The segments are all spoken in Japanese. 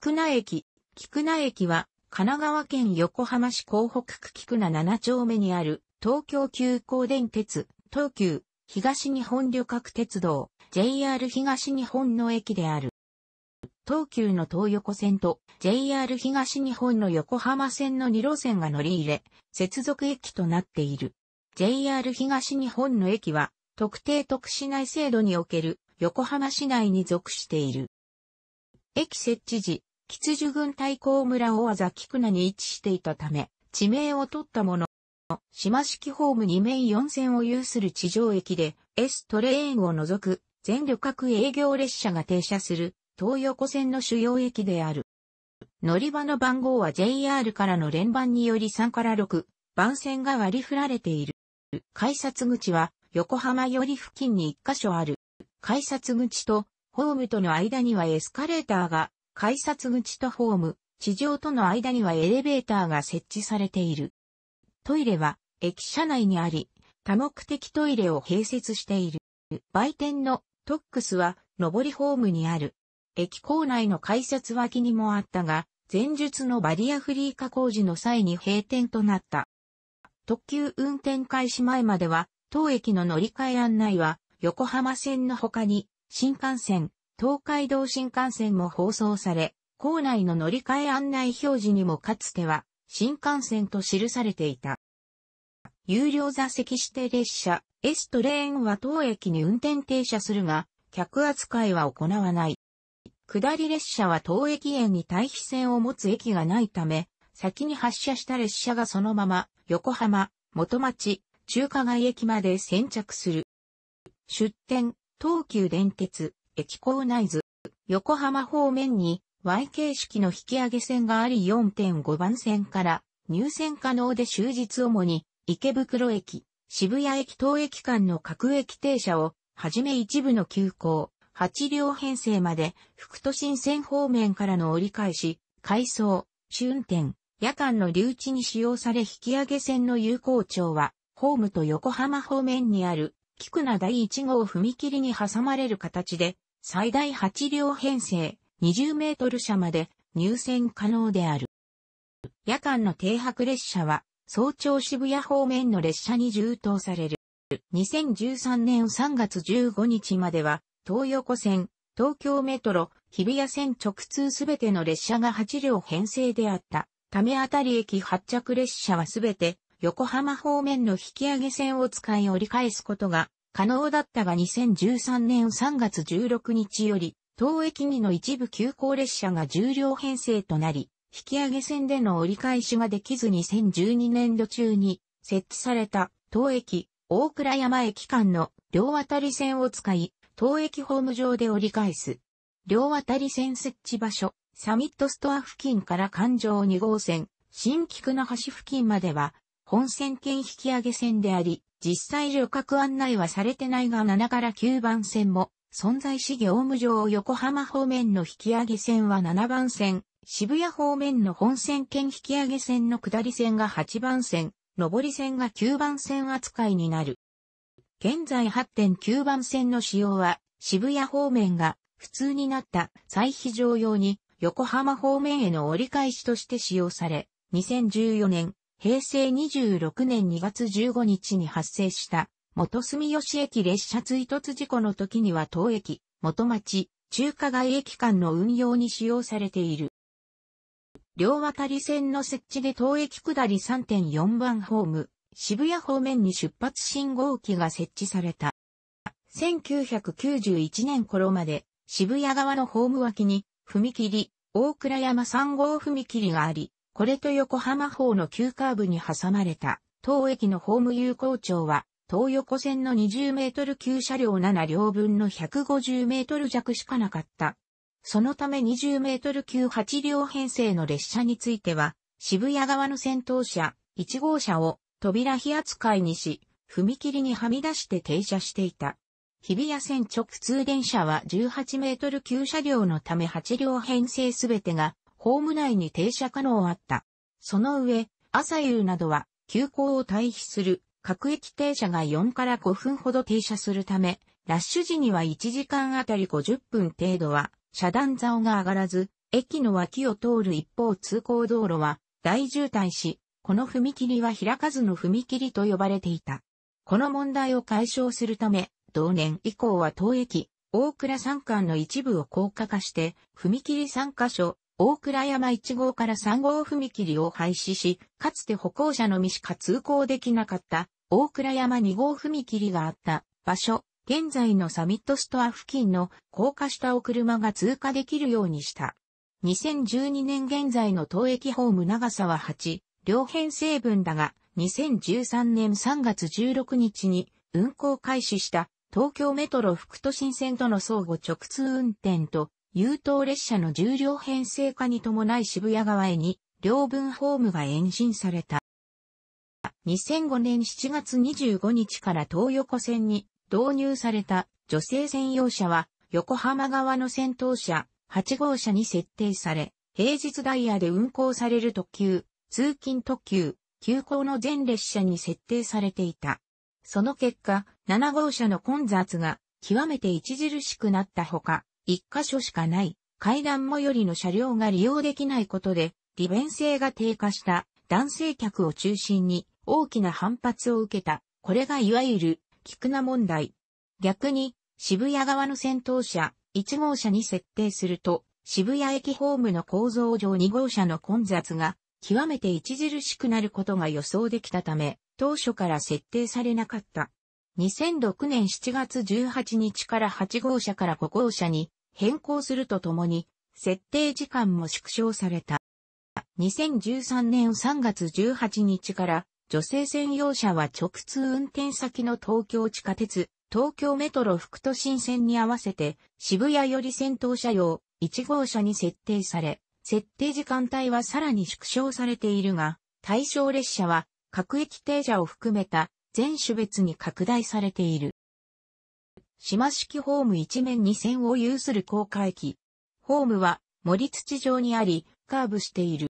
菊名駅。菊名駅は、神奈川県横浜市港北区菊名7丁目にある、東京急行電鉄、東急、東日本旅客鉄道、JR 東日本の駅である。東急の東横線と JR 東日本の横浜線の2路線が乗り入れ、接続駅となっている。JR 東日本の駅は、特定特市内制度における横浜市内に属している。駅設置時、吉樹郡対抗村大技菊名に位置していたため、地名を取ったもの。島式ホーム2面4線を有する地上駅で、S トレーンを除く、全旅客営業列車が停車する、東横線の主要駅である。乗り場の番号は JR からの連番により3から6、番線が割り振られている。改札口は横浜より付近に1箇所ある。改札口とホームとの間にはエスカレーターが改札口とホーム、地上との間にはエレベーターが設置されている。トイレは駅舎内にあり、多目的トイレを併設している。売店のトックスは上りホームにある。駅構内の改札脇にもあったが、前述のバリアフリー化工事の際に閉店となった。特急運転開始前までは、当駅の乗り換え案内は、横浜線の他に、新幹線、東海道新幹線も放送され、校内の乗り換え案内表示にもかつては新幹線と記されていた。有料座席指定列車 S トレーンは当駅に運転停車するが、客扱いは行わない。下り列車は当駅園に対比線を持つ駅がないため、先に発車した列車がそのまま横浜、元町、中華街駅まで先着する。出店、東急電鉄、駅構内図、横浜方面に Y 形式の引き上げ線があり4.5番線から入線可能で終日主に池袋駅、渋谷駅等駅間の各駅停車をはじめ一部の急行、8両編成まで、副都心線方面からの折り返し、改装、試運転、夜間の留置に使用され引き上げ線の有効庁は、ホームと横浜方面にある、菊名第1号踏切に挟まれる形で、最大8両編成、20メートル車まで入線可能である。夜間の停泊列車は、早朝渋谷方面の列車に充当される。2013年3月15日までは、東横線、東京メトロ、日比谷線直通すべての列車が8両編成であった。ためあたり駅発着列車はすべて横浜方面の引き上げ線を使い折り返すことが可能だったが2013年3月16日より、当駅2の一部急行列車が重量編成となり、引き上げ線での折り返しができず2012年度中に設置された当駅、大倉山駅間の両渡り線を使い、当駅ホーム上で折り返す。両渡り線設置場所、サミットストア付近から環状2号線、新菊の橋付近までは、本線兼引き上げ線であり、実際旅客案内はされてないが7から9番線も存在し業務上横浜方面の引き上げ線は7番線、渋谷方面の本線兼引き上げ線の下り線が8番線、上り線が9番線扱いになる。現在8.9番線の使用は渋谷方面が普通になった再非常用に横浜方面への折り返しとして使用され、2014年平成26年2月15日に発生した、元住吉駅列車追突事故の時には当駅、元町、中華街駅間の運用に使用されている。両渡り線の設置で当駅下り3.4番ホーム、渋谷方面に出発信号機が設置された。1991年頃まで渋谷側のホーム脇に踏切、大倉山3号踏切があり、これと横浜方の急カーブに挟まれた、当駅のホーム有効庁は、東横線の20メートル級車両7両分の150メートル弱しかなかった。そのため20メートル級8両編成の列車については、渋谷側の先頭車、1号車を扉火扱いにし、踏切にはみ出して停車していた。日比谷線直通電車は18メートル級車両のため8両編成すべてがホーム内に停車可能あった。その上、朝夕などは急行を退避する各駅停車が4から5分ほど停車するため、ラッシュ時には1時間あたり50分程度は遮断竿が上がらず、駅の脇を通る一方通行道路は大渋滞し、この踏切は開かずの踏切と呼ばれていた。この問題を解消するため、同年以降は当駅、大倉山間の一部を高架化して、踏切3カ所、大倉山1号から3号踏切を廃止し、かつて歩行者のみしか通行できなかった大倉山2号踏切があった場所、現在のサミットストア付近の高架下を車が通過できるようにした。2012年現在の東駅ホーム長さは8、両編成分だが、2013年3月16日に運行開始した東京メトロ副都心線との相互直通運転と優等列車の重量編成化に伴い渋谷側へに、両分ホームが延伸された。2005年7月25日から東横線に導入された女性専用車は横浜側の先頭車8号車に設定され、平日ダイヤで運行される特急、通勤特急、急行の全列車に設定されていた。その結果、7号車の混雑が極めて著しくなったほか、一箇所しかない階段最寄りの車両が利用できないことで利便性が低下した男性客を中心に大きな反発を受けた。これがいわゆる菊名問題。逆に渋谷側の先頭車1号車に設定すると渋谷駅ホームの構造上2号車の混雑が極めて著しくなることが予想できたため、当初から設定されなかった。2006年7月18日から8号車から5号車に変更するとともに、設定時間も縮小された。2013年3月18日から、女性専用車は直通運転先の東京地下鉄、東京メトロ副都心線に合わせて、渋谷より先頭車用、1号車に設定され、設定時間帯はさらに縮小されているが、対象列車は各駅停車を含めた全種別に拡大されている。島式ホーム一面二線を有する高架駅。ホームは森土上にあり、カーブしている。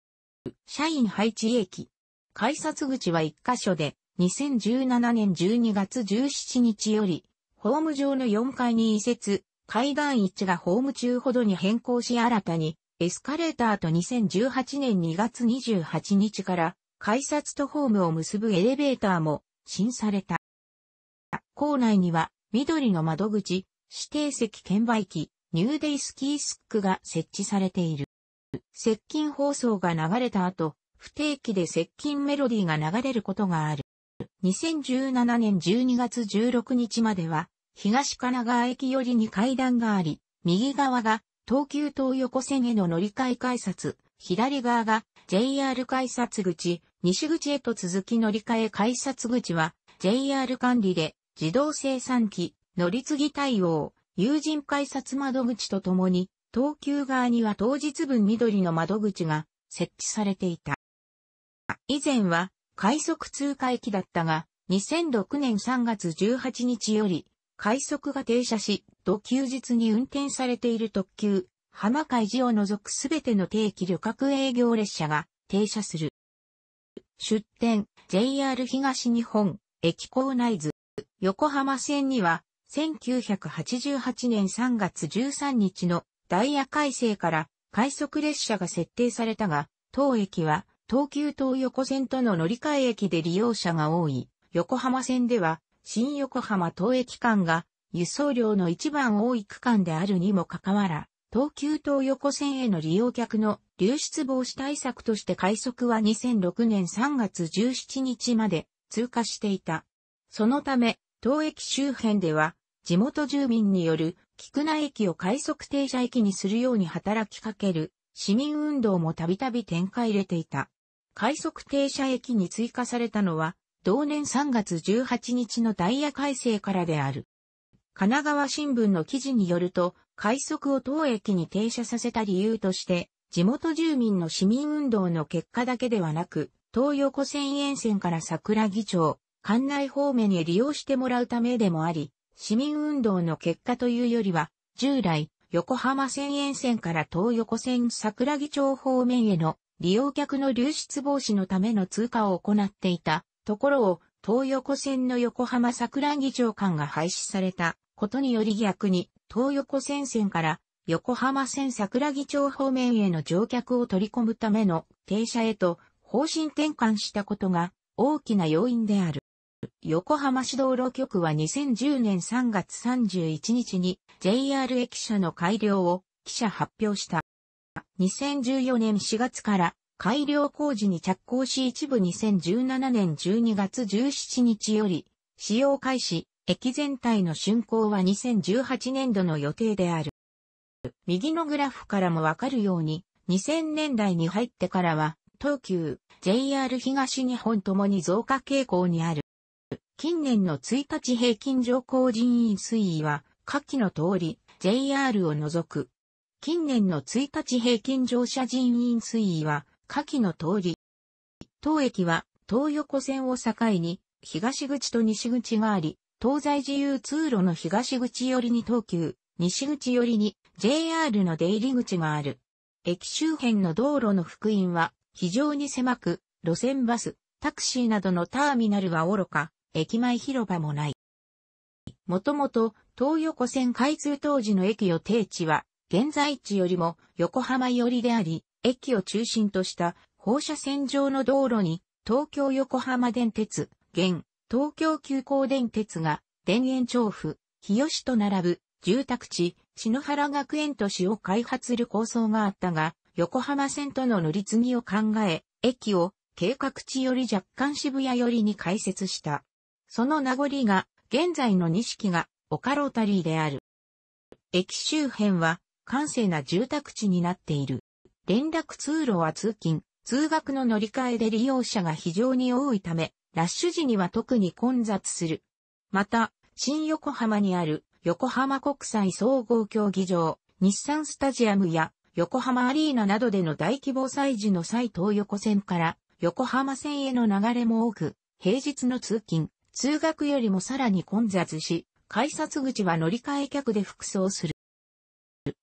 社員配置駅。改札口は一箇所で、2017年12月17日より、ホーム上の4階に移設、階段位置がホーム中ほどに変更し新たに、エスカレーターと2018年2月28日から、改札とホームを結ぶエレベーターも、新された。校内には、緑の窓口、指定席券売機、ニューデイスキースックが設置されている。接近放送が流れた後、不定期で接近メロディーが流れることがある。2017年12月16日までは、東神奈川駅寄りに階段があり、右側が東急東横線への乗り換え改札、左側が JR 改札口、西口へと続き乗り換え改札口は JR 管理で自動生産機、乗り継ぎ対応、友人改札窓口とともに、東急側には当日分緑の窓口が設置されていた。以前は快速通過駅だったが、2006年3月18日より、快速が停車し、土休日に運転されている特急、浜海寺を除くすべての定期旅客営業列車が停車する。出店、JR 東日本、駅構内図。横浜線には、1988年3月13日のダイヤ改正から快速列車が設定されたが、当駅は東急東横線との乗り換え駅で利用者が多い。横浜線では新横浜東駅間が輸送量の一番多い区間であるにもかかわら、東急東横線への利用客の流出防止対策として快速は2006年3月17日まで通過していた。そのため、当駅周辺では、地元住民による、菊名駅を快速停車駅にするように働きかける、市民運動もたびたび展開入れていた。快速停車駅に追加されたのは、同年3月18日のダイヤ改正からである。神奈川新聞の記事によると、快速を当駅に停車させた理由として、地元住民の市民運動の結果だけではなく、東横線沿線から桜木町、館内方面へ利用してもらうためでもあり、市民運動の結果というよりは、従来、横浜線沿線から東横線桜木町方面への利用客の流出防止のための通過を行っていたところを東横線の横浜桜木町間が廃止されたことにより逆に東横線線から横浜線桜木町方面への乗客を取り込むための停車へと方針転換したことが大きな要因である。横浜市道路局は2010年3月31日に JR 駅舎の改良を記者発表した。2014年4月から改良工事に着工し一部2017年12月17日より使用開始、駅全体の竣工は2018年度の予定である。右のグラフからもわかるように、2000年代に入ってからは、東急、JR 東日本ともに増加傾向にある。近年の1日平均乗降人員推移は、下記の通り、JR を除く。近年の1日平均乗車人員推移は、下記の通り。当駅は、東横線を境に、東口と西口があり、東西自由通路の東口寄りに東急、西口寄りに JR の出入り口がある。駅周辺の道路の福音は非常に狭く、路線バス、タクシーなどのターミナルはおろか、駅前広場もない。もともと、東横線開通当時の駅予定地は、現在地よりも横浜寄りであり、駅を中心とした放射線上の道路に、東京横浜電鉄、現、東京急行電鉄が、田園調布、日吉と並ぶ、住宅地、篠原学園都市を開発する構想があったが、横浜線との乗り継ぎを考え、駅を計画地より若干渋谷寄りに開設した。その名残が、現在の錦が、オカロータリーである。駅周辺は、閑静な住宅地になっている。連絡通路は通勤、通学の乗り換えで利用者が非常に多いため、ラッシュ時には特に混雑する。また、新横浜にある横浜国際総合競技場、日産スタジアムや横浜アリーナなどでの大規模祭事の際東横線から横浜線への流れも多く、平日の通勤、通学よりもさらに混雑し、改札口は乗り換え客で服装する。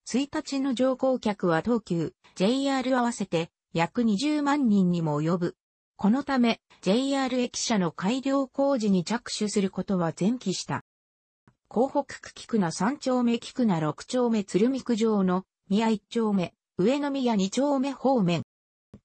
1日の乗降客は東急、JR 合わせて約20万人にも及ぶ。このため、JR 駅舎の改良工事に着手することは前期した。広北区菊名3丁目菊名6丁目鶴見区上の宮1丁目、上野宮2丁目方面。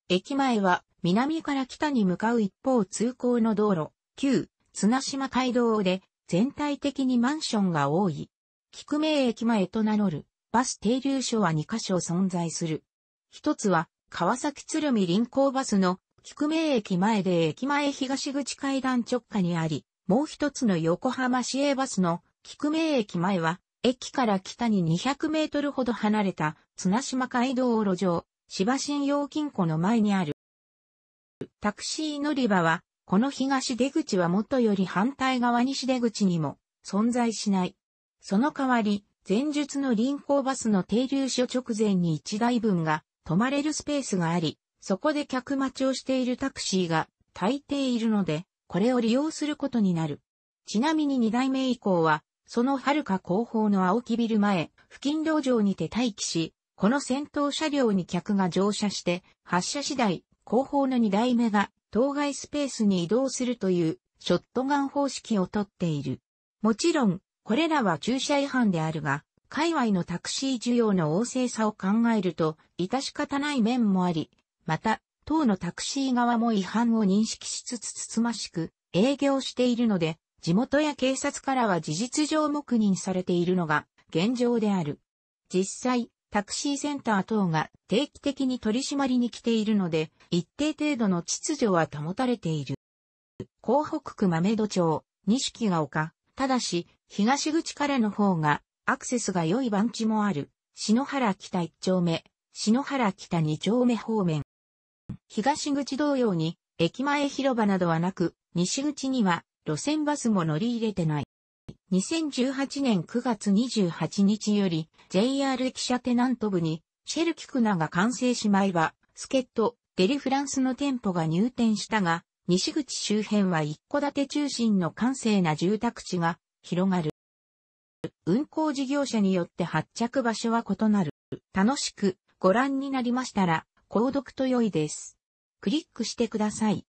駅前は南から北に向かう一方通行の道路、旧綱島街道で全体的にマンションが多い。菊名駅前と名乗るバス停留所は2カ所存在する。一つは川崎鶴見臨港バスの菊名駅前で駅前東口階段直下にあり、もう一つの横浜市営バスの菊名駅前は駅から北に200メートルほど離れた綱島街道路上、芝信用金庫の前にある。タクシー乗り場はこの東出口はもとより反対側西出口にも存在しない。その代わり、前述の臨港バスの停留所直前に1台分が泊まれるスペースがあり、そこで客待ちをしているタクシーが大抵いるので、これを利用することになる。ちなみに2台目以降は、その遥か後方の青木ビル前、付近道場にて待機し、この先頭車両に客が乗車して、発車次第、後方の2台目が当該スペースに移動するというショットガン方式をとっている。もちろん、これらは駐車違反であるが、界隈のタクシー需要の旺盛さを考えると、致し方ない面もあり、また、当のタクシー側も違反を認識しつつつつましく営業しているので、地元や警察からは事実上黙認されているのが現状である。実際、タクシーセンター等が定期的に取り締まりに来ているので、一定程度の秩序は保たれている。港北区豆戸町、錦ヶ丘、ただし、東口からの方が、アクセスが良い番地もある、篠原北一丁目、篠原北二丁目方面。東口同様に、駅前広場などはなく、西口には、路線バスも乗り入れてない。2018年9月28日より JR 駅舎テナント部にシェルキクナが完成しまいは、ケット、デリフランスの店舗が入店したが、西口周辺は一戸建て中心の閑静な住宅地が広がる。運行事業者によって発着場所は異なる。楽しくご覧になりましたら、購読と良いです。クリックしてください。